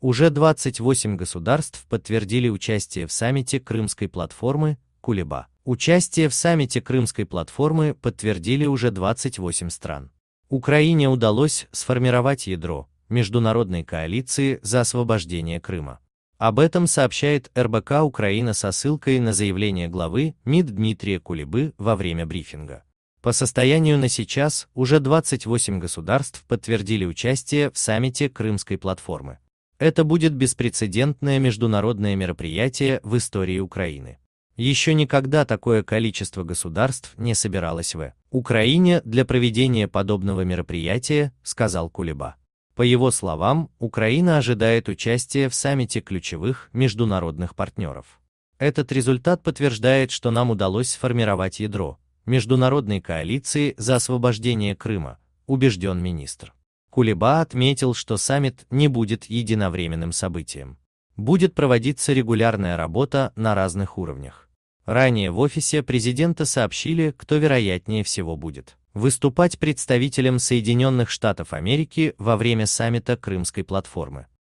Уже 28 государств подтвердили участие в саммите Крымской платформы Кулеба. Участие в саммите Крымской платформы подтвердили уже 28 стран. Украине удалось сформировать ядро международной коалиции за освобождение Крыма. Об этом сообщает РБК Украина со ссылкой на заявление главы МИД Дмитрия Кулебы во время брифинга. По состоянию на сейчас уже 28 государств подтвердили участие в саммите Крымской платформы. Это будет беспрецедентное международное мероприятие в истории Украины. Еще никогда такое количество государств не собиралось в Украине для проведения подобного мероприятия, сказал Кулеба. По его словам, Украина ожидает участия в саммите ключевых международных партнеров. Этот результат подтверждает, что нам удалось сформировать ядро международной коалиции за освобождение Крыма, убежден министр. Кулеба отметил, что саммит не будет единовременным событием. Будет проводиться регулярная работа на разных уровнях. Ранее в офисе президента сообщили, кто вероятнее всего будет выступать представителем Соединенных Штатов Америки во время саммита Крымской платформы.